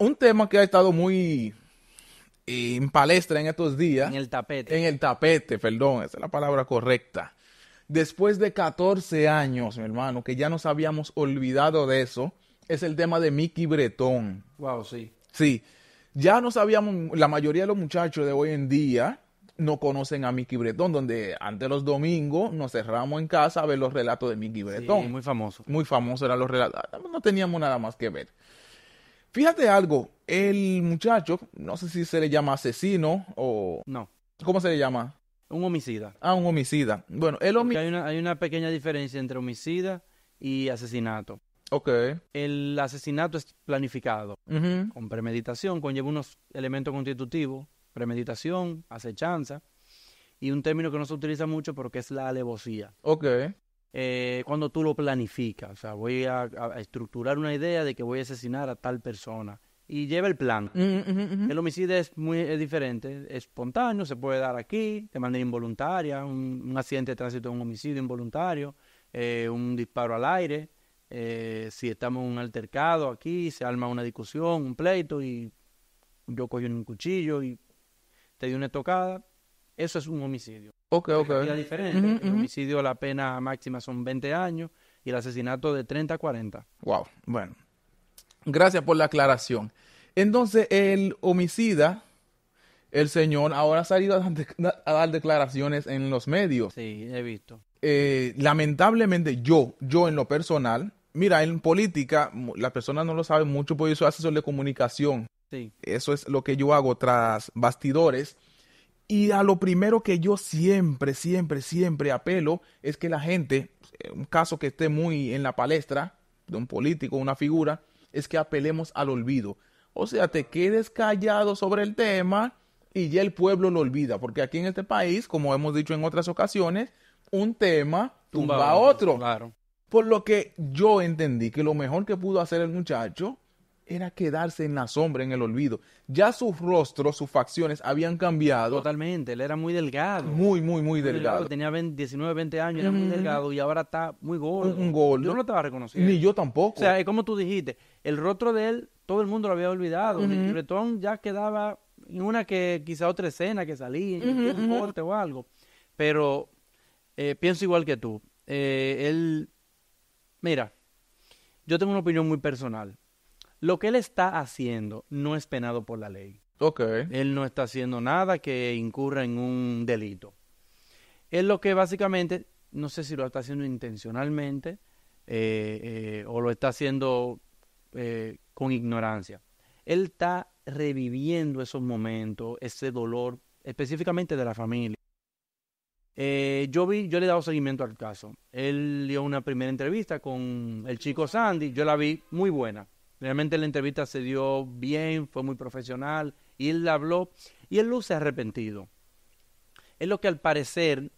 un tema que ha estado muy eh, en palestra en estos días. En el tapete. En el tapete, perdón, esa es la palabra correcta. Después de 14 años, mi hermano, que ya nos habíamos olvidado de eso, es el tema de Mickey Bretón. Wow, sí. Sí. Ya no sabíamos, la mayoría de los muchachos de hoy en día no conocen a Mickey Bretón, donde antes los domingos nos cerramos en casa a ver los relatos de Mickey Bretón. Sí, muy famoso. Muy famoso eran los relatos. No teníamos nada más que ver. Fíjate algo, el muchacho, no sé si se le llama asesino o... No. ¿Cómo se le llama? Un homicida. Ah, un homicida. Bueno, el homicida... Hay una, hay una pequeña diferencia entre homicida y asesinato. Ok. El asesinato es planificado, con premeditación, conlleva unos elementos constitutivos, premeditación, acechanza, y un término que no se utiliza mucho porque es la alevosía. Ok. Eh, cuando tú lo planificas. O sea, voy a, estructurar una idea de que voy a asesinar a tal persona. Y lleva el plan. El homicidio es muy diferente, es espontáneo, se puede dar aquí, de manera involuntaria, un, accidente de tránsito, un homicidio involuntario, eh, un disparo al aire, eh, si estamos en un altercado aquí, se arma una discusión, un pleito y yo cogí un cuchillo y te di una estocada, eso es un homicidio. Ok, ok. Es diferente. el homicidio, la pena máxima son 20 años y el asesinato de 30 a 40. Wow, bueno. Gracias por la aclaración. Entonces, el homicida, el señor, ahora ha salido a, dar declaraciones en los medios. Sí, he visto. Eh, lamentablemente, yo, yo en lo personal, mira, en política, las personas no lo saben mucho, porque yo soy asesor de comunicación. Sí. Eso es lo que yo hago tras bastidores. Y a lo primero que yo siempre, siempre, siempre apelo es que la gente, eh, un caso que esté muy en la palestra de un político, una figura, es que apelemos al olvido. O sea, te quedes callado sobre el tema y ya el pueblo lo olvida, porque aquí en este país, como hemos dicho en otras ocasiones, un tema tumba, a otro. Claro. Por lo que yo entendí que lo mejor que pudo hacer el muchacho era quedarse en la sombra, en el olvido. Ya sus rostros, sus facciones habían cambiado. Totalmente, él era muy delgado. Muy, muy, muy, delgado. Tenía 19, 20 años, era muy delgado y ahora está muy gordo. Un, gordo. Yo no lo estaba reconociendo. Ni yo tampoco. O sea, es como tú dijiste, el rostro de él, todo el mundo lo había olvidado. El bretón ya quedaba en una que quizá otra escena que salía, en un corte o algo. Pero eh, pienso igual que tú. Eh, él, mira, yo tengo una opinión muy personal. Lo que él está haciendo no es penado por la ley. Okay. Él no está haciendo nada que incurra en un delito. Es lo que básicamente, no sé si lo está haciendo intencionalmente eh, eh, o lo está haciendo eh, con ignorancia. Él está reviviendo esos momentos, ese dolor, específicamente de la familia. yo vi, yo le he dado seguimiento al caso. Él dio una primera entrevista con el chico Sandy, yo la vi muy buena. Realmente la entrevista se dio bien, fue muy profesional y él habló y él luce arrepentido. Es lo que al parecer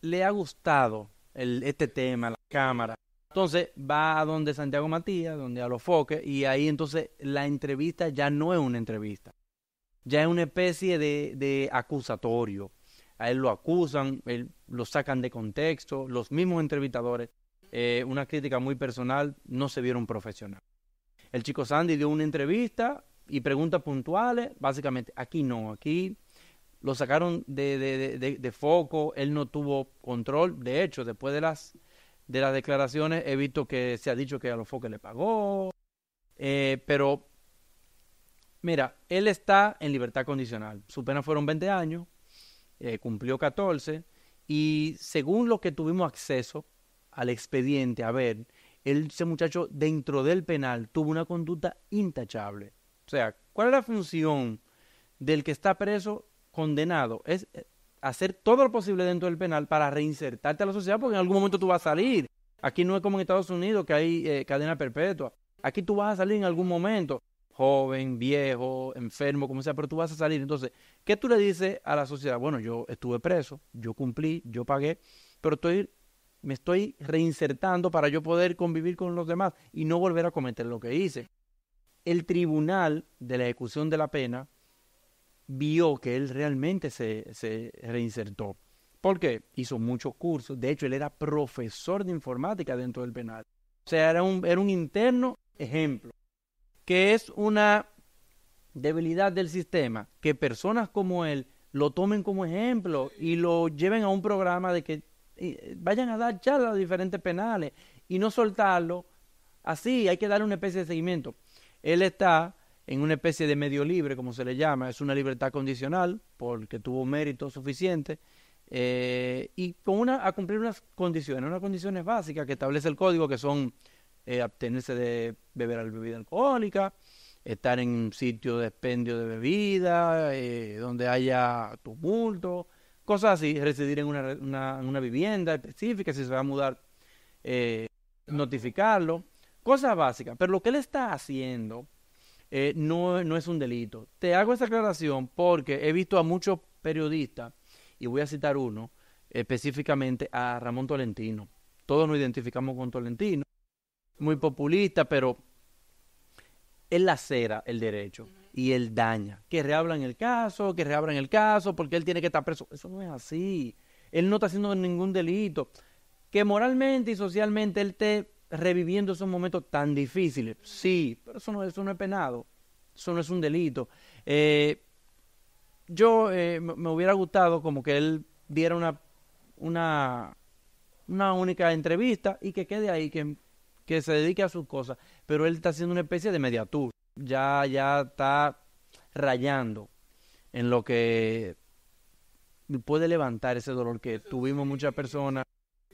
le ha gustado el, este tema, la cámara. Entonces va a donde Santiago Matías, donde a los foques, y ahí entonces la entrevista ya no es una entrevista, ya es una especie de, de acusatorio. A él lo acusan, él, lo sacan de contexto, los mismos entrevistadores eh, una crítica muy personal, no se vieron profesional. El chico Sandy dio una entrevista y preguntas puntuales, básicamente, aquí no, aquí lo sacaron de, de, de, foco, él no tuvo control, de hecho, después de las, de las declaraciones he visto que se ha dicho que a los foques le pagó, eh, pero mira, él está en libertad condicional, su pena fueron 20 años, eh, cumplió 14, y según lo que tuvimos acceso, al expediente, a ver, ese muchacho dentro del penal tuvo una conducta intachable. O sea, ¿cuál es la función del que está preso, condenado? Es eh, hacer todo lo posible dentro del penal para reinsertarte a la sociedad porque en algún momento tú vas a salir. Aquí no es como en Estados Unidos que hay eh, cadena perpetua. Aquí tú vas a salir en algún momento, joven, viejo, enfermo, como sea, pero tú vas a salir. Entonces, ¿qué tú le dices a la sociedad? Bueno, yo estuve preso, yo cumplí, yo pagué, pero estoy me estoy reinsertando para yo poder convivir con los demás y no volver a cometer lo que hice. El tribunal de la ejecución de la pena vio que él realmente se, se reinsertó. porque Hizo muchos cursos. De hecho, él era profesor de informática dentro del penal. O sea, era un, era un interno ejemplo. Que es una debilidad del sistema. Que personas como él lo tomen como ejemplo y lo lleven a un programa de que eh, vayan a dar charlas a diferentes penales y no soltarlo así, hay que darle una especie de seguimiento. Él está en una especie de medio libre, como se le llama, es una libertad condicional porque tuvo mérito suficiente eh, y con una, a cumplir unas condiciones, unas condiciones básicas que establece el código que son eh, abstenerse de beber bebida alcohólica, estar en un sitio de expendio de bebida, donde haya tumulto, cosas así, residir en una, una, vivienda específica, si se va a mudar, eh, notificarlo, cosas básicas. Pero lo que él está haciendo eh, no, no es un delito. Te hago esta aclaración porque he visto a muchos periodistas, y voy a citar uno, específicamente a Ramón Tolentino. Todos nos identificamos con Tolentino, muy populista, pero la lacera el derecho y él daña. Que reabran el caso, que reabran el caso, porque él tiene que estar preso. Eso no es así. Él no está haciendo ningún delito. Que moralmente y socialmente él esté reviviendo esos momentos tan difíciles. Sí, pero eso no, es penado. Eso no es un delito. Eh, yo eh, me hubiera gustado como que él diera una, una, una única entrevista y que quede ahí, que, que se dedique a sus cosas. Pero él está haciendo una especie de mediatura ya, ya está rayando en lo que puede levantar ese dolor que tuvimos muchas personas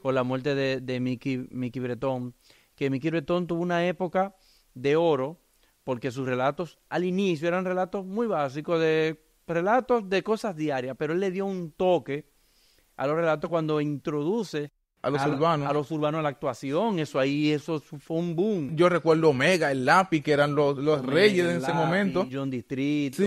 con la muerte de, Mickey, Mickey Breton, que Mickey Breton tuvo una época de oro, porque sus relatos al inicio eran relatos muy básicos, de relatos de cosas diarias, pero él le dio un toque a los relatos cuando introduce a los urbanos. A los urbanos, la actuación, eso ahí, eso fue un boom. Yo recuerdo Omega, el lápiz, que eran los, reyes en ese momento. John Distrito,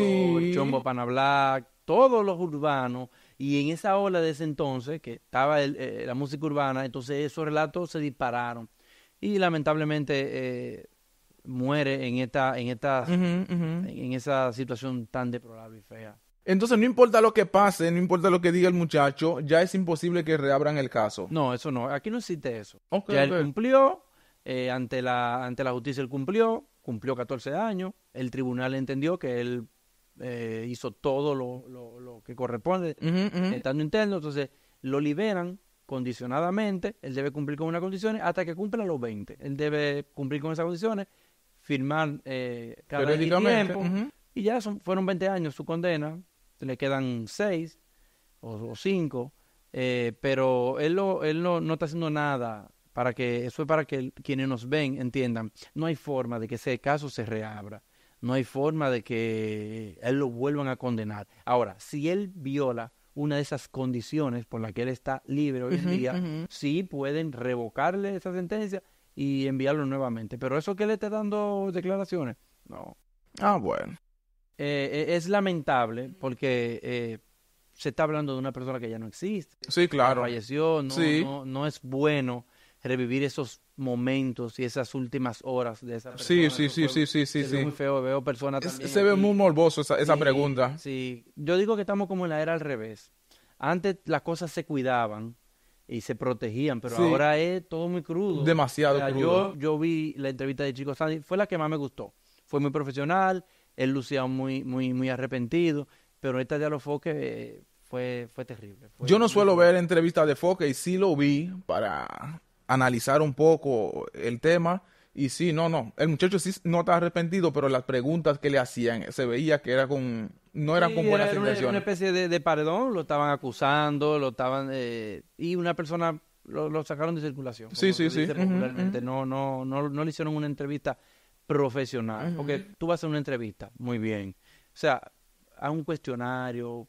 Chombo Panablack, todos los urbanos. Y en esa ola de ese entonces, que estaba eh, la música urbana, entonces esos relatos se dispararon. Y lamentablemente eh, muere en esta, en esta, en esa situación tan deplorable y fea. Entonces, no importa lo que pase, no importa lo que diga el muchacho, ya es imposible que reabran el caso. No, eso no. Aquí no existe eso. ya él cumplió, eh, ante, la, ante la justicia él cumplió, cumplió 14 años. El tribunal entendió que él eh, hizo todo lo, lo, que corresponde, estando interno. Entonces, lo liberan condicionadamente. Él debe cumplir con unas condiciones hasta que cumpla los 20. Él debe cumplir con esas condiciones, firmar eh, cada tiempo. Y ya son, fueron 20 años su condena le quedan seis o, cinco, eh, pero él, lo, él no, no está haciendo nada para que, eso es para que quienes nos ven entiendan, no hay forma de que ese caso se reabra, no hay forma de que él lo vuelvan a condenar. Ahora, si él viola una de esas condiciones por la que él está libre hoy en día, sí pueden revocarle esa sentencia y enviarlo nuevamente. Pero eso que le está dando declaraciones, no. Ah, bueno. Eh, eh, es lamentable porque eh, se está hablando de una persona que ya no existe. Sí, claro. Falleció, no, no, es bueno revivir esos momentos y esas últimas horas de esa persona. Sí, sí, sí, sí, sí, ve muy feo, veo personas Se ve muy morboso esa, pregunta. Sí, yo digo que estamos como en la era al revés. Antes las cosas se cuidaban y se protegían, pero ahora es todo muy crudo. Demasiado crudo. Yo, yo vi la entrevista de Chico Sandy, fue la que más me gustó. Fue muy profesional, él lucía muy, muy, muy arrepentido, pero esta de los Foques eh, fue, fue terrible. Yo no suelo ver entrevistas de Foque y sí lo vi para analizar un poco el tema. Y sí, no, no, el muchacho sí no está arrepentido, pero las preguntas que le hacían se veía que era con, no eran con buenas era intenciones. Era una especie de, de, paredón, lo estaban acusando, lo estaban, eh, y una persona lo, sacaron de circulación. Sí, sí, sí. No, no, no, no le hicieron una entrevista profesional. Porque tú vas a hacer una entrevista, muy bien. O sea, a un cuestionario,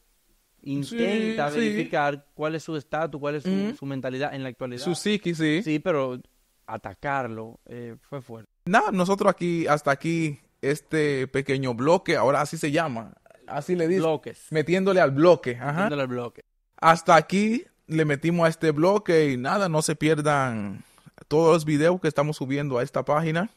intenta verificar cuál es su estatus, cuál es su, mentalidad en la actualidad. Su psiqui, sí. Sí, pero atacarlo eh, fue fuerte. Nada, nosotros aquí, hasta aquí, este pequeño bloque, ahora así se llama. Así le dice. Bloques. Metiéndole al bloque. Ajá. Metiéndole al bloque. Hasta aquí le metimos a este bloque y nada, no se pierdan todos los videos que estamos subiendo a esta página.